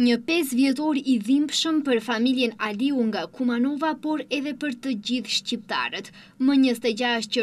Një pes vjetor i dhimpshëm për familjen Aliu nga Kumanova, por edhe për të gjithë shqiptarët. Më 26 të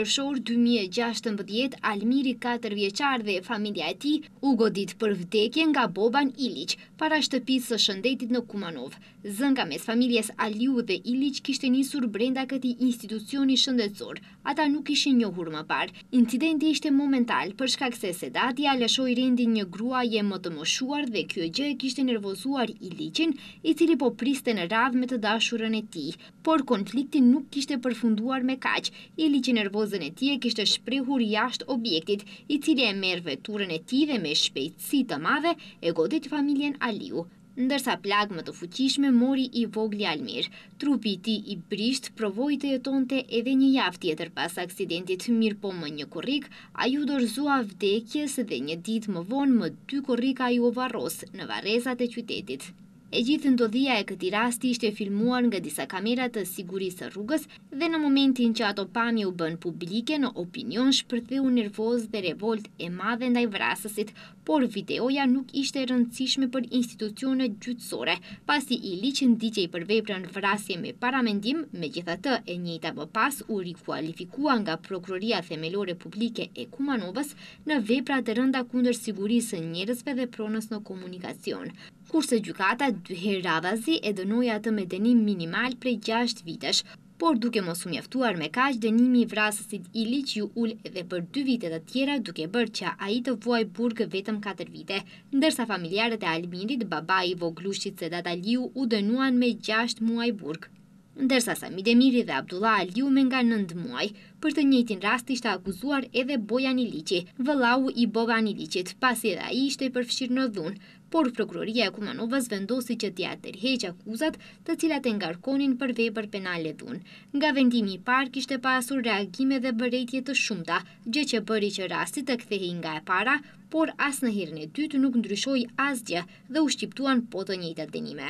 2016, Almiri 4 vjeqar dhe familja e ti u godit për vdekje nga Boban Ilic, para shtëpisë së shëndetit në Kumanov. Zënga mes familjes Aliu dhe Ilic kishtë njësur brenda këti institucioni shëndetsor. Ata nuk ishin njohur më parë. Incidenti ishte momental, përshkak se sedati a lëshoj rendin një grua je më të moshuar dhe kjo gjë e kishtë nervozuar propozuar i liqin, i cili po priste në radh me të dashurën e ti, por konfliktin nuk kishte përfunduar me kaq, i liqin nervozën e ti e kishte shprehur jashtë objektit, i cili e merve turën e ti dhe me shpejtësi të madhe e godit familjen Aliu ndërsa plak më të fuqishme mori i vogli Almir. Trupi ti i brisht provoj të jetonte edhe një jaf tjetër pas aksidentit mirë po më një korik, a ju dorzua vdekjes dhe një dit më vonë më dy korika ju varros në varezat e qytetit. E gjithë ndodhia e këti rasti ishte filmuar nga disa kamerat të sigurisë rrugës dhe në momentin që ato pami u bën publike në opinion shpërtheu u nervoz dhe revolt e madhe ndaj vrasësit, por videoja nuk ishte rëndësishme për institucionet gjytsore, pasi i liqin diqej për veprën vrasje me paramendim, me gjitha të e njëta më pas u rikualifikua nga Prokuroria Themelore Publike e Kumanovës në veprat e rënda kunder sigurisë njërësve dhe pronës në komunikacion. Kurse gjukata dyherë Ravazi e dënoja të me denim minimal për 6 vitesh, por duke mosu mjaftuar me kash dënimi vrasësit ili që ju ullë edhe për 2 vitet e tjera duke bërë që a i të vuaj burgë vetëm 4 vite, ndërsa familjarët e Albinit, baba i voglushit se dataliu u dënuan me 6 muaj burgë ndërsa sa Midemiri dhe Abdullah Aliu me nga nëndë muaj, për të njëtin rast ishte akuzuar edhe Bojan Iliqi, vëllau i Boban Iliqit, pasi edhe a i ishte i përfshirë në dhunë, por prokuroria e Kumanovës vendosi që tja tërheq akuzat të cilat e ngarkonin për vej për penale dhunë. Nga vendimi i park ishte pasur reagime dhe bërejtje të shumta, gjë që bëri që rastit të kthehi nga e para, por asë në hirën e tytë nuk ndryshoj asgjë dhe u shqiptuan po të njëtë atenime.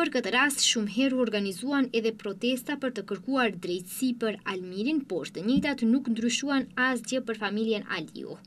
Për këtë rast, shumë heru organizuan edhe protesta për të kërkuar drejtësi për Almirin, por të njëtat nuk ndryshuan asgjë për familjen Aliu.